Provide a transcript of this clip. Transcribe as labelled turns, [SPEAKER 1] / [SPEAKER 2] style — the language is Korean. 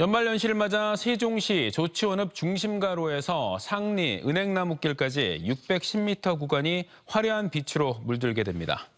[SPEAKER 1] 연말연시를 맞아 세종시 조치원읍 중심가로에서 상리 은행나무길까지 610m 구간이 화려한 빛으로 물들게 됩니다.